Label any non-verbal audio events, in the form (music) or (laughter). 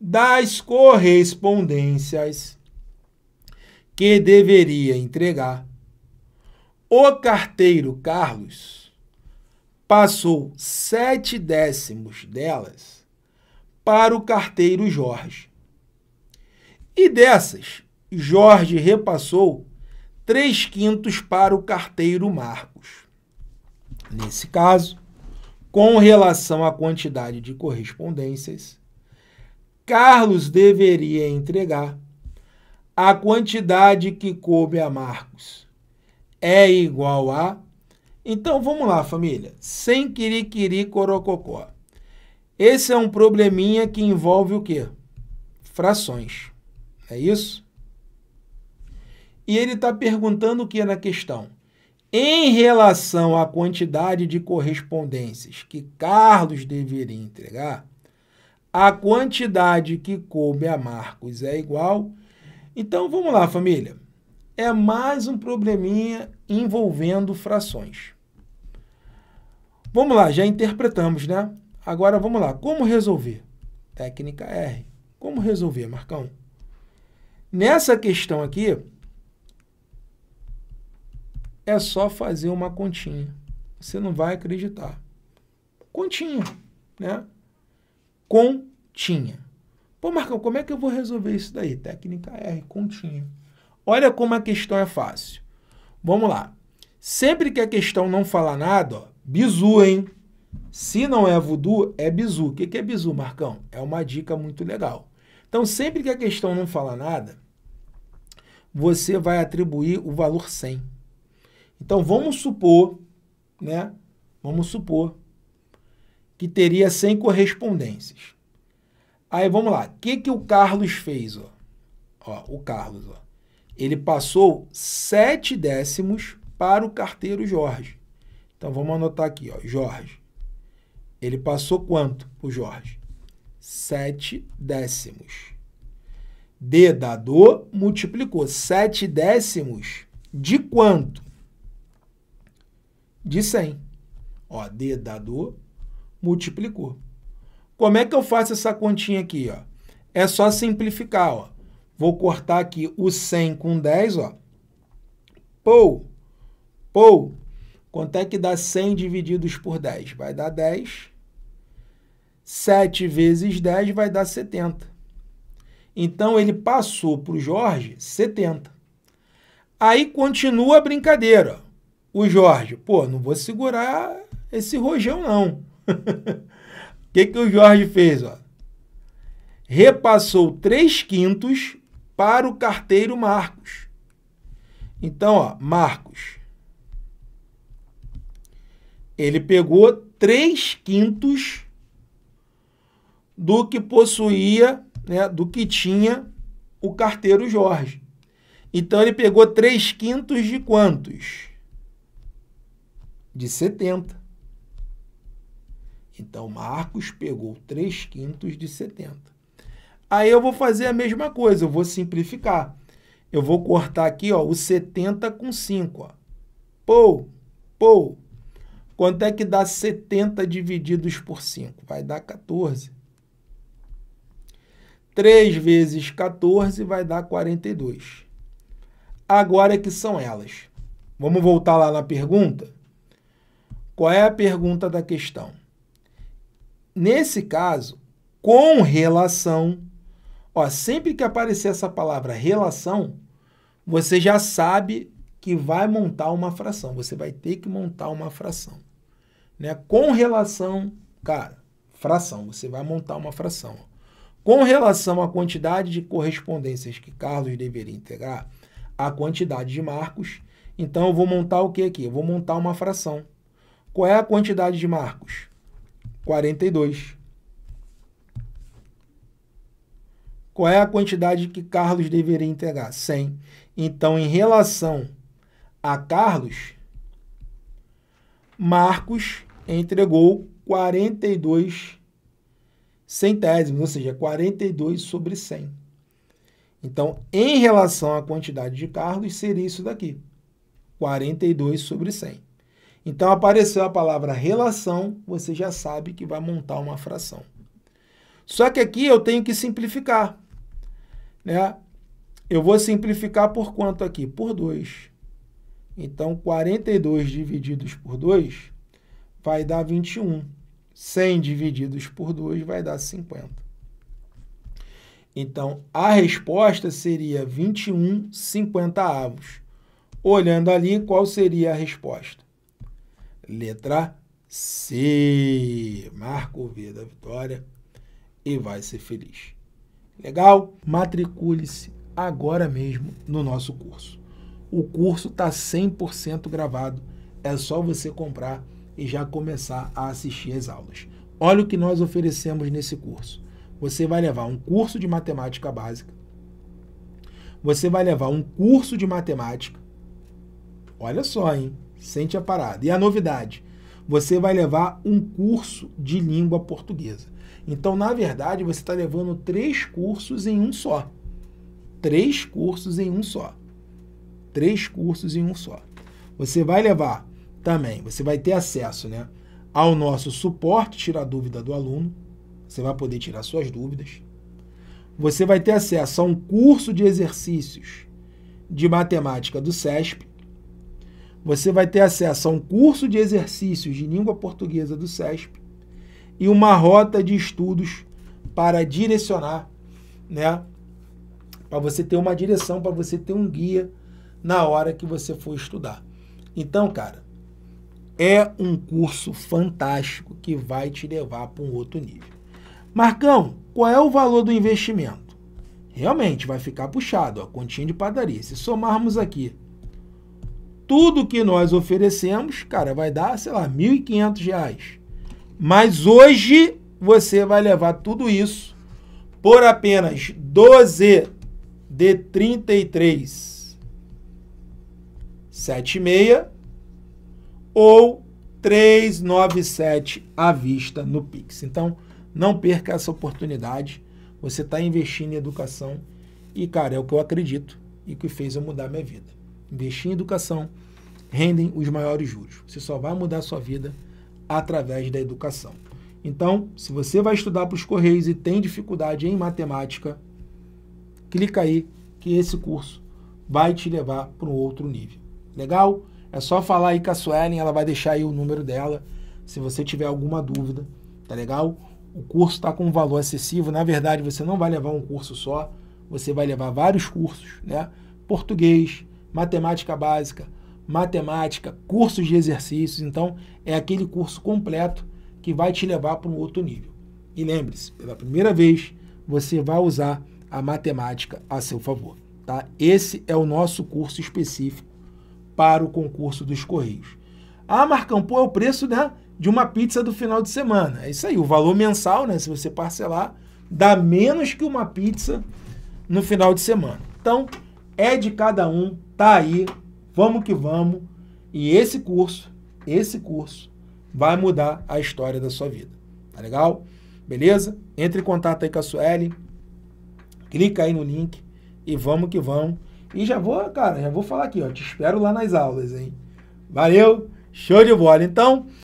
das correspondências que deveria entregar, o carteiro Carlos passou sete décimos delas para o carteiro Jorge. E dessas, Jorge repassou três quintos para o carteiro Marcos. Nesse caso, com relação à quantidade de correspondências, Carlos deveria entregar a quantidade que coube a Marcos. É igual a. Então vamos lá, família. Sem quiriquiri corococó. Esse é um probleminha que envolve o quê? Frações. É isso? E ele está perguntando o que na questão? Em relação à quantidade de correspondências que Carlos deveria entregar, a quantidade que coube a Marcos é igual. Então vamos lá, família. É mais um probleminha envolvendo frações. Vamos lá, já interpretamos, né? Agora vamos lá, como resolver? Técnica R. Como resolver, Marcão? Nessa questão aqui, é só fazer uma continha. Você não vai acreditar. Continha, né? continha. Pô, Marcão, como é que eu vou resolver isso daí? Técnica R, continha. Olha como a questão é fácil. Vamos lá. Sempre que a questão não fala nada, ó, bizu, hein? Se não é voodoo, é bizu. O que, que é bizu, Marcão? É uma dica muito legal. Então, sempre que a questão não fala nada, você vai atribuir o valor 100. Então, vamos supor, né? Vamos supor que teria 100 correspondências. Aí vamos lá, o que, que o Carlos fez? Ó? ó o Carlos, ó. ele passou 7 décimos para o carteiro Jorge. Então vamos anotar aqui, ó, Jorge. Ele passou quanto para o Jorge? 7 décimos. Dedador multiplicou 7 décimos de quanto? De 100. Ó, dedador multiplicou. Como é que eu faço essa continha aqui? Ó? É só simplificar. Ó. Vou cortar aqui o 100 com 10. Ó. Pou, pou. Quanto é que dá 100 divididos por 10? Vai dar 10. 7 vezes 10 vai dar 70. Então, ele passou para o Jorge 70. Aí continua a brincadeira. O Jorge, pô, não vou segurar esse rojão não. O (laughs) que, que o Jorge fez? Ó? Repassou 3 quintos para o carteiro Marcos. Então, ó, Marcos. Ele pegou 3 quintos do que possuía, né, do que tinha o carteiro Jorge. Então ele pegou 3 quintos de quantos? De 70. Então, Marcos pegou 3 quintos de 70. Aí eu vou fazer a mesma coisa, eu vou simplificar. Eu vou cortar aqui ó, o 70 com 5. Ó. Pou, pou. Quanto é que dá 70 divididos por 5? Vai dar 14. 3 vezes 14 vai dar 42. Agora é que são elas. Vamos voltar lá na pergunta? Qual é a pergunta da questão? Nesse caso, com relação, ó, sempre que aparecer essa palavra relação, você já sabe que vai montar uma fração. Você vai ter que montar uma fração. Né? Com relação, cara, fração, você vai montar uma fração. Com relação à quantidade de correspondências que Carlos deveria integrar, a quantidade de marcos, então eu vou montar o que aqui? Eu vou montar uma fração. Qual é a quantidade de marcos? 42. Qual é a quantidade que Carlos deveria entregar? 100. Então, em relação a Carlos, Marcos entregou 42 centésimos, ou seja, 42 sobre 100. Então, em relação à quantidade de Carlos, seria isso daqui, 42 sobre 100. Então apareceu a palavra relação, você já sabe que vai montar uma fração. Só que aqui eu tenho que simplificar. Né? Eu vou simplificar por quanto aqui? Por 2. Então, 42 divididos por 2 vai dar 21. 100 divididos por 2 vai dar 50. Então, a resposta seria 21 50 avos. Olhando ali, qual seria a resposta? Letra C. Marca o V da vitória e vai ser feliz. Legal? Matricule-se agora mesmo no nosso curso. O curso está 100% gravado. É só você comprar e já começar a assistir as aulas. Olha o que nós oferecemos nesse curso. Você vai levar um curso de matemática básica. Você vai levar um curso de matemática. Olha só, hein? Sente a parada. E a novidade: você vai levar um curso de língua portuguesa. Então, na verdade, você está levando três cursos em um só. Três cursos em um só. Três cursos em um só. Você vai levar também, você vai ter acesso né, ao nosso suporte, tirar dúvida do aluno. Você vai poder tirar suas dúvidas. Você vai ter acesso a um curso de exercícios de matemática do SESP você vai ter acesso a um curso de exercícios de língua portuguesa do SESP e uma rota de estudos para direcionar, né? Para você ter uma direção, para você ter um guia na hora que você for estudar. Então, cara, é um curso fantástico que vai te levar para um outro nível. Marcão, qual é o valor do investimento? Realmente vai ficar puxado, a continha de padaria. Se somarmos aqui tudo que nós oferecemos, cara, vai dar, sei lá, R$ 1.500. Mas hoje você vai levar tudo isso por apenas 12 de 33 76 ou 397 à vista no Pix. Então, não perca essa oportunidade. Você está investindo em educação e, cara, é o que eu acredito e que fez eu mudar minha vida investir em educação, rendem os maiores juros. Você só vai mudar a sua vida através da educação. Então, se você vai estudar para os Correios e tem dificuldade em matemática, clica aí que esse curso vai te levar para um outro nível. Legal? É só falar aí com a Suelen, ela vai deixar aí o número dela, se você tiver alguma dúvida, tá legal? O curso está com um valor acessível, na verdade você não vai levar um curso só, você vai levar vários cursos, né? Português, matemática básica, matemática, cursos de exercícios. Então, é aquele curso completo que vai te levar para um outro nível. E lembre-se, pela primeira vez, você vai usar a matemática a seu favor. Tá? Esse é o nosso curso específico para o concurso dos Correios. Ah, Marcão, pô, é o preço né, de uma pizza do final de semana. É isso aí, o valor mensal, né, se você parcelar, dá menos que uma pizza no final de semana. Então, é de cada um Tá aí, vamos que vamos. E esse curso, esse curso vai mudar a história da sua vida. Tá legal? Beleza? Entre em contato aí com a Sueli. Clica aí no link e vamos que vamos. E já vou, cara, já vou falar aqui, ó. Te espero lá nas aulas, hein? Valeu, show de bola. Então.